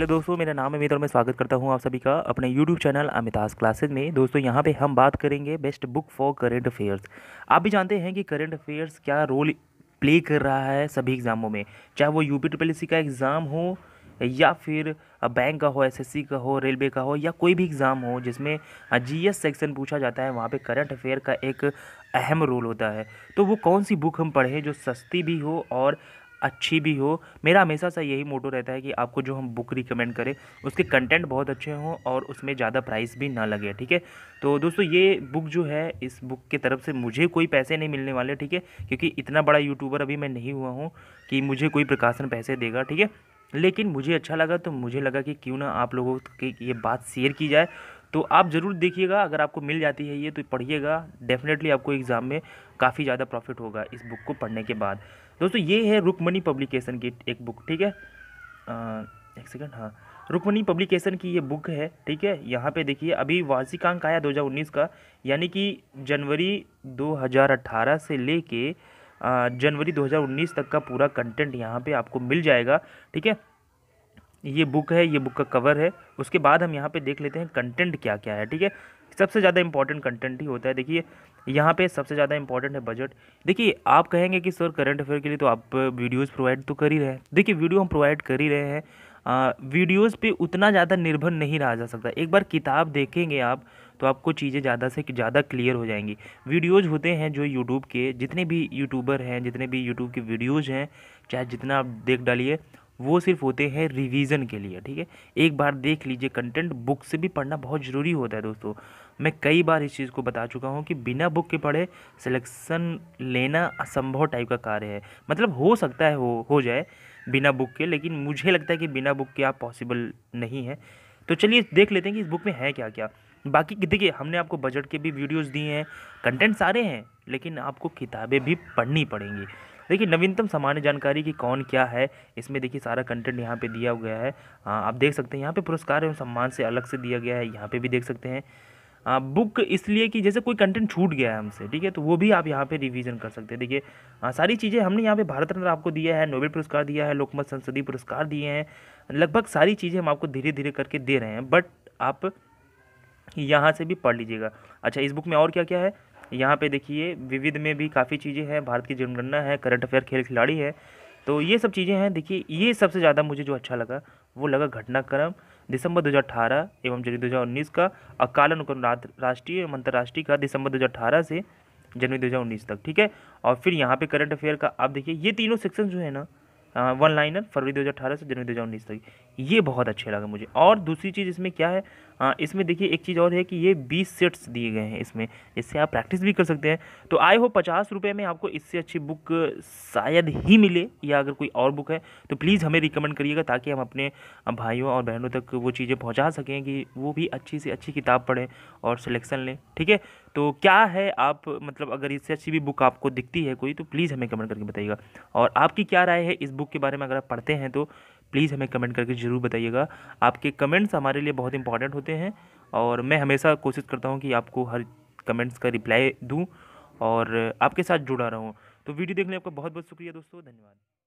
hello दोस्तों मेरा नाम अमित और मैं स्वागत करता हूं आप सभी का अपने यूट्यूब चैनल अमिताज क्लासेज में दोस्तों यहां पे हम बात करेंगे best book for current affairs आप भी जानते हैं कि करंट अफेयर्स क्या रोल प्ले कर रहा है सभी एग्ज़ामों में चाहे वो यूपी ट्रिपल का एग्ज़ाम हो या फिर बैंक का हो एस का हो रेलवे का हो या कोई भी एग्ज़ाम हो जिसमें जी सेक्शन पूछा जाता है वहाँ पर करंट अफेयर का एक अहम रोल होता है तो वो कौन सी बुक हम पढ़ें जो सस्ती भी हो और अच्छी भी हो मेरा हमेशा सा यही मोटो रहता है कि आपको जो हम बुक रिकमेंड करें उसके कंटेंट बहुत अच्छे हों और उसमें ज़्यादा प्राइस भी ना लगे ठीक है तो दोस्तों ये बुक जो है इस बुक की तरफ से मुझे कोई पैसे नहीं मिलने वाले ठीक है क्योंकि इतना बड़ा यूट्यूबर अभी मैं नहीं हुआ हूँ कि मुझे कोई प्रकाशन पैसे देगा ठीक है लेकिन मुझे अच्छा लगा तो मुझे लगा कि क्यों ना आप लोगों की ये बात शेयर की जाए तो आप ज़रूर देखिएगा अगर आपको मिल जाती है ये तो पढ़िएगा डेफिनेटली आपको एग्ज़ाम में काफ़ी ज़्यादा प्रॉफिट होगा इस बुक को पढ़ने के बाद दोस्तों ये है रुकमणी पब्लिकेशन की एक बुक ठीक है एक सेकंड हाँ रुकमणी पब्लिकेशन की ये बुक है ठीक है यहाँ पे देखिए अभी वार्षिकांक आया 2019 का यानी कि जनवरी 2018 से लेके जनवरी 2019 तक का पूरा कंटेंट यहाँ पे आपको मिल जाएगा ठीक है ये बुक है ये बुक का कवर है उसके बाद हम यहाँ पे देख लेते हैं कंटेंट क्या क्या है ठीक है सबसे ज़्यादा इंपॉर्टेंट कंटेंट ही होता है देखिए यहाँ पे सबसे ज़्यादा इंपॉर्टेंट है बजट देखिए आप कहेंगे कि सर करंट अफेयर के लिए तो आप वीडियोज़ प्रोवाइड तो कर ही रहे हैं देखिए वीडियो हम प्रोवाइड कर ही रहे हैं वीडियोज़ पे उतना ज़्यादा निर्भर नहीं रहा जा सकता एक बार किताब देखेंगे आप तो आपको चीज़ें ज़्यादा से ज़्यादा क्लियर हो जाएंगी वीडियोज़ होते हैं जो यूट्यूब के जितने भी यूट्यूबर हैं जितने भी यूट्यूब के वीडियोज़ हैं चाहे जितना आप देख डालिए वो सिर्फ होते हैं रिवीजन के लिए ठीक है एक बार देख लीजिए कंटेंट बुक से भी पढ़ना बहुत ज़रूरी होता है दोस्तों मैं कई बार इस चीज़ को बता चुका हूँ कि बिना बुक के पढ़े सिलेक्शन लेना असंभव टाइप का कार्य है मतलब हो सकता है हो हो जाए बिना बुक के लेकिन मुझे लगता है कि बिना बुक के आप पॉसिबल नहीं है तो चलिए देख लेते हैं कि इस बुक में है क्या क्या बाकी देखिए हमने आपको बजट के भी वीडियोस दिए हैं कंटेंट सारे हैं लेकिन आपको किताबें भी पढ़नी पड़ेंगी देखिए नवीनतम सामान्य जानकारी कि कौन क्या है इसमें देखिए सारा कंटेंट यहाँ पे दिया गया है आ, हाँ, आप देख सकते हैं यहाँ पे पुरस्कार एवं सम्मान से अलग से दिया गया है यहाँ पे भी देख सकते हैं आ, हाँ, बुक इसलिए कि जैसे कोई कंटेंट छूट गया है हमसे ठीक है तो वो भी आप यहाँ पे रिवीजन कर सकते हैं देखिए हाँ, सारी चीज़ें हमने यहाँ पे भारत रत्न आपको दिया है नोबेल पुरस्कार दिया है लोकमत संसदीय पुरस्कार दिए हैं लगभग सारी चीज़ें हम आपको धीरे धीरे करके दे रहे हैं बट आप यहाँ से भी पढ़ लीजिएगा अच्छा इस बुक में और क्या क्या है यहाँ पे देखिए विविध में भी काफ़ी चीज़ें हैं भारत की जनगणना है करंट अफेयर खेल खिलाड़ी है तो ये सब चीज़ें हैं देखिए ये सबसे ज़्यादा मुझे जो अच्छा लगा वो लगा घटनाक्रम दिसंबर 2018 एवं जनवरी 2019 का अकाल अनुक्रम राष्ट्रीय एवं अंतर्राष्ट्रीय का दिसंबर 2018 से जनवरी 2019 तक ठीक है और फिर यहाँ पे करंट अफेयर का आप देखिए ये तीनों सेक्शन जो है ना वन हाँ, लाइनर फरवरी 2018 से जनवरी दो तक ये बहुत अच्छे लगे मुझे और दूसरी चीज़ इसमें क्या है आ, हाँ, इसमें देखिए एक चीज़ और है कि ये 20 सेट्स दिए गए हैं इसमें इससे आप प्रैक्टिस भी कर सकते हैं तो आई हो पचास रुपये में आपको इससे अच्छी बुक शायद ही मिले या अगर कोई और बुक है तो प्लीज़ हमें रिकमेंड करिएगा ताकि हम अपने भाइयों और बहनों तक वो चीज़ें पहुँचा सकें कि वो भी अच्छी से अच्छी किताब पढ़ें और सिलेक्शन लें ठीक है तो क्या है आप मतलब अगर इससे अच्छी भी बुक आपको दिखती है कोई तो प्लीज़ हमें कमेंट करके बताइएगा और आपकी क्या राय है इस बुक के बारे में अगर आप पढ़ते हैं तो प्लीज़ हमें कमेंट करके ज़रूर बताइएगा आपके कमेंट्स हमारे लिए बहुत इंपॉर्टेंट होते हैं और मैं हमेशा कोशिश करता हूँ कि आपको हर कमेंट्स का रिप्लाई दूँ और आपके साथ जुड़ा रहूँ तो वीडियो देखने आपका बहुत बहुत शुक्रिया दोस्तों धन्यवाद